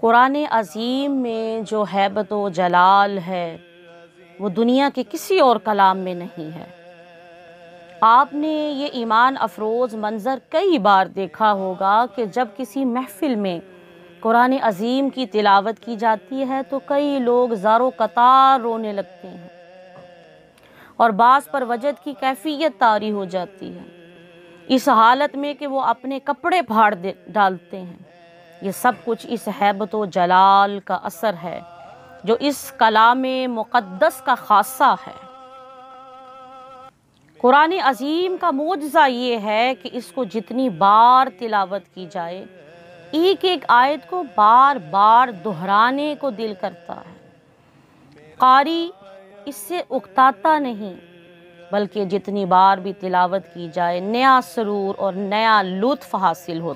कुरान अजीम में जो हैबत व जलाल है वो दुनिया के किसी और कलाम में नहीं है आपने ये ईमान अफरोज़ मंज़र कई बार देखा होगा कि जब किसी महफिल में कुरान अजीम की तिलावत की जाती है तो कई लोग ज़ारो कतार रोने लगते हैं और बास पर वजद की कैफियत तारी हो जाती है इस हालत में कि वो अपने कपड़े फाड़ दे डालते हैं ये सब कुछ इस हैबत व जलाल का असर है जो इस कलाम मुक़दस का खासा है कुरान अजीम का मुआजा ये है कि इसको जितनी बार तिलावत की जाए एक एक आयत को बार बार दोहराने को दिल करता है कारी इससे उकताता नहीं बल्कि जितनी बार भी तिलावत की जाए नया सरूर और नया लुत्फ हासिल होता